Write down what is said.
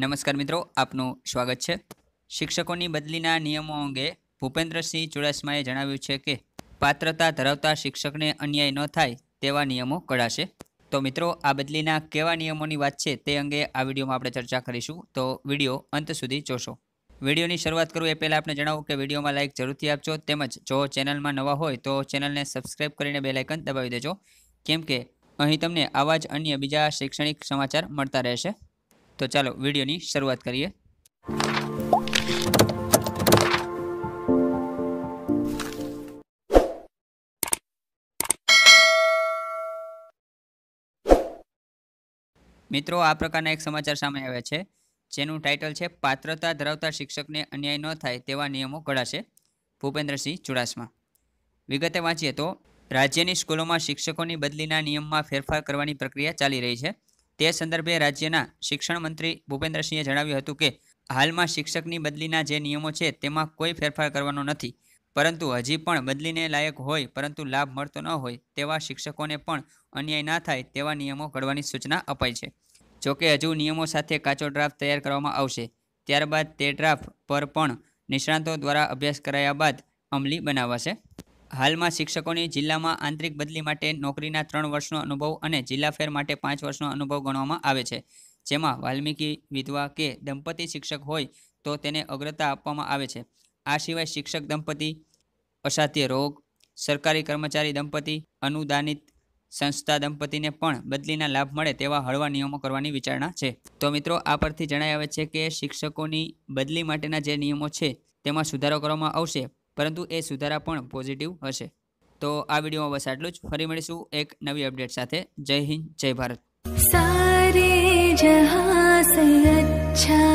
નમસ્કાર મિત્રો આપનું સ્વાગત છે શિક્ષકોની બદલીના નિયમો અંગે ભૂપેન્દ્રસિંહ ચુડાસમાએ જણાવ્યું છે કે પાત્રતા ધરાવતા શિક્ષકને અન્યાય ન થાય તેવા નિયમો કડાશે તો મિત્રો આ બદલીના કેવા નિયમોની વાત છે તે અંગે આ વિડીયોમાં આપણે ચર્ચા કરીશું તો વિડીયો અંત સુધી જોશો વિડીયોની શરૂઆત કરું એ પહેલાં આપણે જણાવું કે વિડીયોમાં લાઇક જરૂરથી આપજો તેમજ જો ચેનલમાં નવા હોય તો ચેનલને સબસ્ક્રાઇબ કરીને બેલાઇકન દબાવી દેજો કેમ કે અહીં તમને આવા જ અન્ય બીજા શૈક્ષણિક સમાચાર મળતા રહેશે તો ચાલો વિડીયોની શરૂઆત કરીએ મિત્રો આ પ્રકારના એક સમાચાર સામે આવ્યા છે જેનું ટાઇટલ છે પાત્રતા ધરાવતા શિક્ષકને અન્યાય ન થાય તેવા નિયમો ઘડાશે ભૂપેન્દ્રસિંહ ચુડાસમા વિગતે વાંચીએ તો રાજ્યની સ્કૂલોમાં શિક્ષકોની બદલીના નિયમમાં ફેરફાર કરવાની પ્રક્રિયા ચાલી રહી છે તે સંદર્ભે રાજ્યના શિક્ષણ મંત્રી ભૂપેન્દ્રસિંહે જણાવ્યું હતું કે હાલમાં શિક્ષકની બદલીના જે નિયમો છે તેમાં કોઈ ફેરફાર કરવાનો નથી પરંતુ હજી પણ બદલીને લાયક હોય પરંતુ લાભ મળતો ન હોય તેવા શિક્ષકોને પણ અન્યાય ના થાય તેવા નિયમો ઘડવાની સૂચના અપાઈ છે જોકે હજુ નિયમો સાથે કાચો ડ્રાફ્ટ તૈયાર કરવામાં આવશે ત્યારબાદ તે ડ્રાફ્ટ પર પણ નિષ્ણાતો દ્વારા અભ્યાસ કરાયા બાદ અમલી બનાવાશે હાલમાં શિક્ષકોની જિલ્લામાં આંતરિક બદલી માટે નોકરીના ત્રણ વર્ષનો અનુભવ અને જિલ્લા ફેર માટે પાંચ વર્ષનો અનુભવ ગણવામાં આવે છે જેમાં વાલ્મીકી વિધવા કે દંપતી શિક્ષક હોય તો તેને અગ્રતા આપવામાં આવે છે આ સિવાય શિક્ષક દંપતી અસાધ્ય રોગ સરકારી કર્મચારી દંપતી અનુદાનિત સંસ્થા દંપતીને પણ બદલીના લાભ મળે તેવા હળવા નિયમો કરવાની વિચારણા છે તો મિત્રો આ પરથી જણાય આવે છે કે શિક્ષકોની બદલી માટેના જે નિયમો છે તેમાં સુધારો કરવામાં આવશે પરંતુ એ સુધારા પણ પોઝિટિવ હશે તો આ વિડીયોમાં બસ આટલું જ ફરી મળીશું એક નવી અપડેટ સાથે જય હિન્દ જય ભારત સારે જહાં અચ્છા